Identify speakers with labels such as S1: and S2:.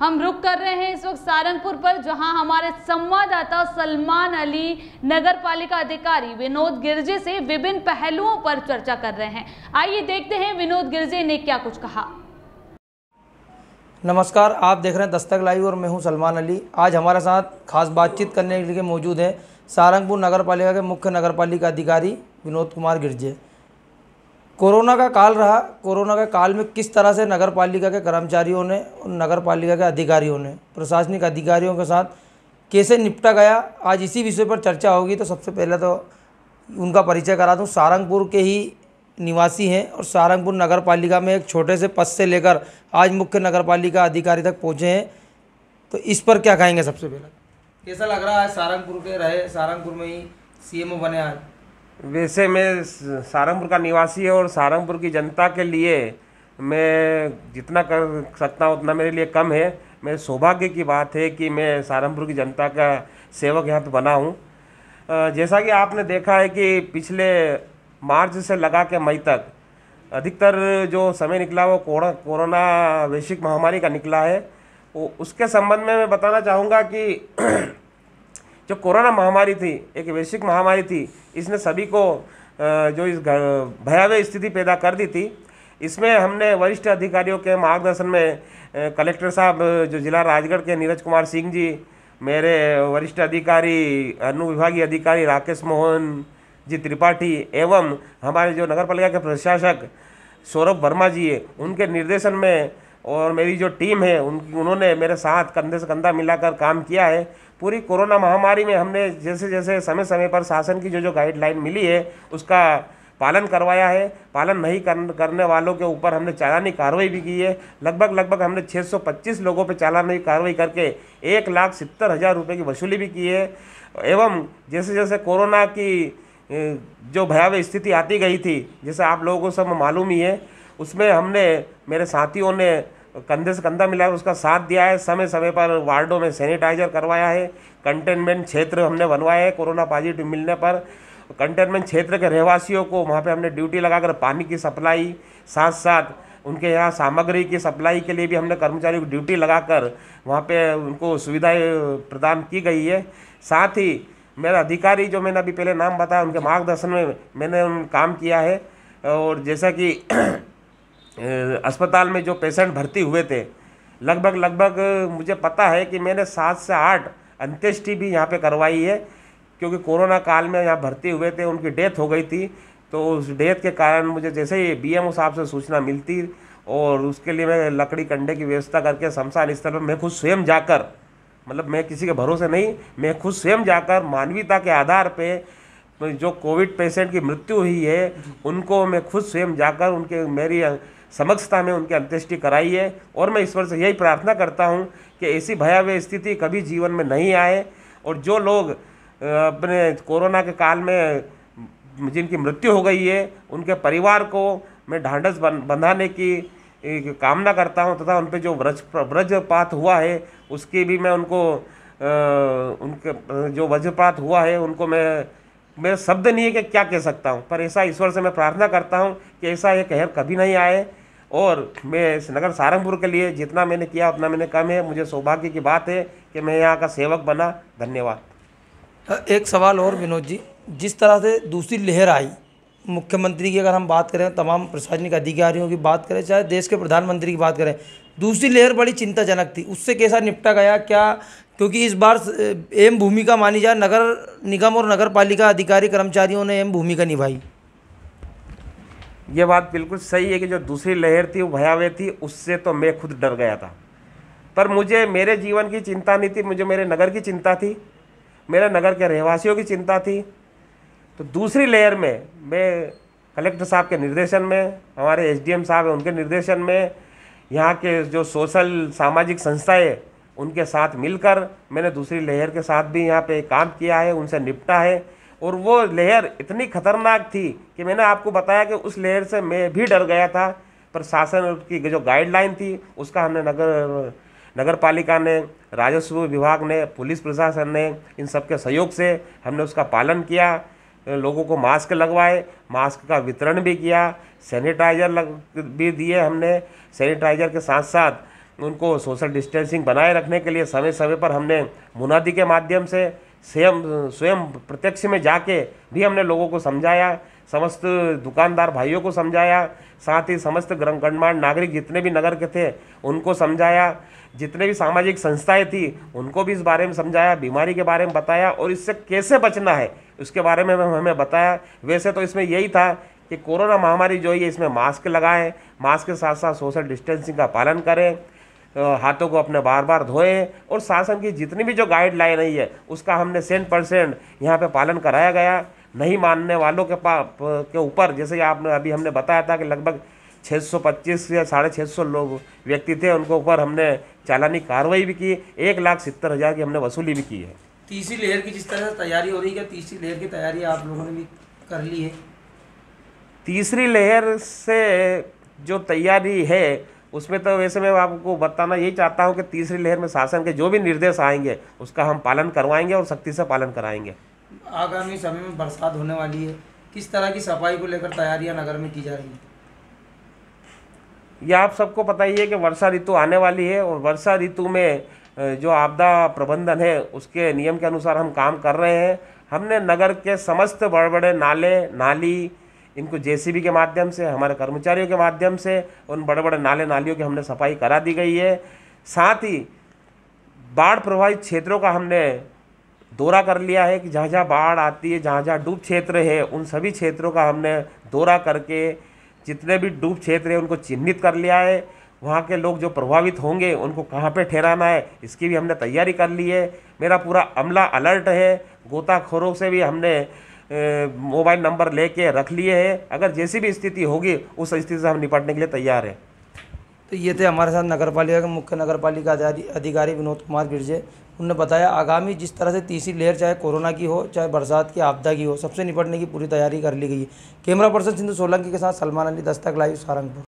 S1: हम रुक कर रहे हैं इस वक्त सारंगपुर पर जहां हमारे संवाददाता सलमान अली नगर पालिका अधिकारी विनोद गिरजे से विभिन्न पहलुओं पर चर्चा कर रहे हैं आइए देखते हैं विनोद गिरजे ने क्या कुछ कहा नमस्कार आप देख रहे हैं दस्तक लाइव और मैं हूं सलमान अली आज हमारे साथ खास बातचीत करने के लिए मौजूद हैं सारंगपुर नगर पालिका के मुख्य नगर पालिका अधिकारी विनोद कुमार गिरजे कोरोना का काल रहा कोरोना के काल में किस तरह से नगर पालिका के कर्मचारियों ने और नगर पालिका के अधिकारियों ने प्रशासनिक अधिकारियों के साथ कैसे निपटा गया आज इसी विषय पर चर्चा होगी तो सबसे पहले तो उनका परिचय करा दूँ सहारंगपुर के ही निवासी हैं और सहारंगपुर नगर पालिका में एक छोटे से पद से लेकर आज मुख्य नगर पालिका अधिकारी तक पहुँचे हैं तो इस पर क्या कहेंगे सबसे पहले कैसा लग रहा है सहारंगपुर के रहे सहारंगपुर में ही सी
S2: बने आज वैसे मैं सहारनपुर का निवासी है और सहारनपुर की जनता के लिए मैं जितना कर सकता हूँ उतना मेरे लिए कम है मेरे सौभाग्य की बात है कि मैं सहारनपुर की जनता का सेवक यहाँ पर तो बना हूँ जैसा कि आपने देखा है कि पिछले मार्च से लगा के मई तक अधिकतर जो समय निकला वो कोरोना कोरोना वैश्विक महामारी का निकला है उसके संबंध में मैं बताना चाहूँगा कि जो कोरोना महामारी थी एक वैश्विक महामारी थी इसने सभी को जो इस भयावह स्थिति पैदा कर दी थी इसमें हमने वरिष्ठ अधिकारियों के मार्गदर्शन में कलेक्टर साहब जो जिला राजगढ़ के नीरज कुमार सिंह जी मेरे वरिष्ठ अधिकारी अनुविभागीय अधिकारी राकेश मोहन जी त्रिपाठी एवं हमारे जो नगर पालिका के प्रशासक सौरभ वर्मा जी है उनके निर्देशन में और मेरी जो टीम है उन उन्होंने मेरे साथ कंधे से कंधा मिलाकर काम किया है पूरी कोरोना महामारी में हमने जैसे जैसे समय समय पर शासन की जो जो गाइडलाइन मिली है उसका पालन करवाया है पालन नहीं कर, करने वालों के ऊपर हमने चालानी कार्रवाई भी की है लगभग लगभग हमने 625 लोगों पर चालानी कार्रवाई करके एक लाख सत्तर हज़ार रुपये की वसूली भी की है एवं जैसे जैसे कोरोना की जो भयावह स्थिति आती गई थी जैसे आप लोगों को सब मालूम ही है उसमें हमने मेरे साथियों ने कंधे से कंधा मिला है उसका साथ दिया है समय समय पर वार्डों में सैनिटाइजर करवाया है कंटेनमेंट क्षेत्र हमने बनवाया है कोरोना पॉजिटिव मिलने पर कंटेनमेंट क्षेत्र के रहवासियों को वहाँ पे हमने ड्यूटी लगाकर पानी की सप्लाई साथ साथ उनके यहाँ सामग्री की सप्लाई के लिए भी हमने कर्मचारियों की ड्यूटी लगाकर वहाँ पे उनको सुविधाएं प्रदान की गई है साथ ही मेरा अधिकारी जो मैंने अभी पहले नाम बताया उनके मार्गदर्शन में मैंने उन काम किया है और जैसा कि अस्पताल में जो पेशेंट भर्ती हुए थे लगभग लगभग मुझे पता है कि मैंने सात से आठ अंत्येष्टि भी यहाँ पे करवाई है क्योंकि कोरोना काल में यहाँ भर्ती हुए थे उनकी डेथ हो गई थी तो उस डेथ के कारण मुझे जैसे ही बी साहब से सूचना मिलती और उसके लिए मैं लकड़ी कंडे की व्यवस्था करके शमशान स्थल पर मैं खुद स्वयं जाकर मतलब मैं किसी के भरोसे नहीं मैं खुद स्वयं जाकर मानवीयता के आधार पर जो कोविड पेशेंट की मृत्यु हुई है उनको मैं खुद स्वयं जाकर उनके मेरी समक्षता में उनकी अंत्येष्टि कराई है और मैं ईश्वर से यही प्रार्थना करता हूँ कि ऐसी भयावह स्थिति कभी जीवन में नहीं आए और जो लोग अपने कोरोना के काल में जिनकी मृत्यु हो गई है उनके परिवार को मैं ढांढस बंधाने की कामना करता हूँ तथा उन पर जो व्रज व्रजपात हुआ है उसकी भी मैं उनको उनके जो वज्रपात हुआ है उनको मैं मेरे शब्द नहीं है कि क्या कह सकता हूँ पर ऐसा ईश्वर से मैं प्रार्थना करता हूँ कि ऐसा ये कहर कभी नहीं आए और मैं इस नगर सहारनपुर के लिए जितना मैंने किया उतना मैंने कम है मुझे सौभाग्य की बात
S1: है कि मैं यहाँ का सेवक बना धन्यवाद एक सवाल और विनोद जी जिस तरह से दूसरी लहर आई मुख्यमंत्री की अगर हम बात करें तमाम प्रशासनिक अधिकारियों की बात करें चाहे देश के प्रधानमंत्री की बात करें दूसरी लहर बड़ी चिंताजनक थी उससे कैसा निपटा गया क्या क्योंकि इस बार एम भूमिका मानी जाए नगर निगम और नगर पालिका अधिकारी कर्मचारियों ने एम भूमिका निभाई ये बात बिल्कुल सही है कि जो
S2: दूसरी लहर थी वो भयावह थी उससे तो मैं खुद डर गया था पर मुझे मेरे जीवन की चिंता नहीं थी मुझे मेरे नगर की चिंता थी मेरे नगर के रहवासियों की चिंता थी तो दूसरी लेयर में मैं कलेक्टर साहब के निर्देशन में हमारे एस साहब हैं उनके निर्देशन में यहाँ के जो सोशल सामाजिक संस्थाएँ उनके साथ मिलकर मैंने दूसरी लहर के साथ भी यहाँ पे काम किया है उनसे निपटा है और वो लहर इतनी खतरनाक थी कि मैंने आपको बताया कि उस लहर से मैं भी डर गया था पर शासन की जो गाइडलाइन थी उसका हमने नगर नगर पालिका ने राजस्व विभाग ने पुलिस प्रशासन ने इन सब के सहयोग से हमने उसका पालन किया लोगों को मास्क लगवाए मास्क का वितरण भी किया सैनिटाइज़र लग भी दिए हमने सैनिटाइज़र के साथ साथ उनको सोशल डिस्टेंसिंग बनाए रखने के लिए समय समय पर हमने मुनादी के माध्यम से स्वयं स्वयं प्रत्यक्ष में जाके भी हमने लोगों को समझाया समस्त दुकानदार भाइयों को समझाया साथ ही समस्त गणमान्य नागरिक जितने भी नगर के थे उनको समझाया जितने भी सामाजिक संस्थाएं थी उनको भी इस बारे में समझाया बीमारी के बारे में बताया और इससे कैसे बचना है उसके बारे में हमें बताया वैसे तो इसमें यही था कि कोरोना महामारी जो है इसमें मास्क लगाएं मास्क के साथ साथ सोशल डिस्टेंसिंग का पालन करें हाथों को अपने बार बार धोएं और शासन की जितनी भी जो गाइडलाइन आई है उसका हमने सेंट परसेंट यहाँ पर पालन कराया गया नहीं मानने वालों के पा के ऊपर जैसे आपने अभी हमने बताया था कि लगभग 625 या साढ़े छः लोग व्यक्ति थे उनके ऊपर हमने चालानी कार्रवाई भी की एक लाख सत्तर हज़ार की हमने वसूली भी की है
S1: तीसरी लेयर की जिस तरह से तैयारी हो रही है तीसरी लेयर की तैयारी आप लोगों ने भी कर ली है
S2: तीसरी लेयर से जो तैयारी है उसमें तो वैसे मैं आपको बताना यही चाहता हूँ कि तीसरी लहर में शासन के जो भी निर्देश आएंगे उसका हम पालन करवाएंगे और सख्ती से पालन कराएंगे
S1: आगामी समय में बरसात होने वाली है किस तरह की सफाई को लेकर तैयारियां नगर में की जा रही हैं
S2: यह आप सबको पता ही है कि वर्षा ऋतु आने वाली है और वर्षा ऋतु में जो आपदा प्रबंधन है उसके नियम के अनुसार हम काम कर रहे हैं हमने नगर के समस्त बड़े बड़े नाले नाली इनको जेसीबी के माध्यम से हमारे कर्मचारियों के माध्यम से उन बड़े बड़े नाले नालियों की हमने सफाई करा दी गई है साथ ही बाढ़ प्रभावित क्षेत्रों का हमने दौरा कर लिया है कि जहाँ जहाँ बाढ़ आती है जहाँ जहाँ डूब क्षेत्र है उन सभी क्षेत्रों का हमने दौरा करके जितने भी डूब क्षेत्र है उनको चिन्हित कर लिया है वहाँ के लोग जो प्रभावित होंगे उनको कहाँ पे ठहराना है इसकी भी हमने तैयारी कर ली है मेरा पूरा अमला अलर्ट है गोताखोरों से भी हमने मोबाइल नंबर लेके रख लिए हैं अगर जैसी भी स्थिति होगी उस स्थिति से हम निपटने के लिए तैयार हैं
S1: तो ये थे हमारे साथ नगर पालिका के मुख्य नगर पालिका अधिकारी विनोद कुमार गिरजे उनने बताया आगामी जिस तरह से तीसरी लहर चाहे कोरोना की हो चाहे बरसात की आपदा की हो सबसे निपटने की पूरी तैयारी कर ली गई है कैमरा पर्सन सिंधु सोलंकी के साथ सलमान अली दस्तक लाइव सारंगपुर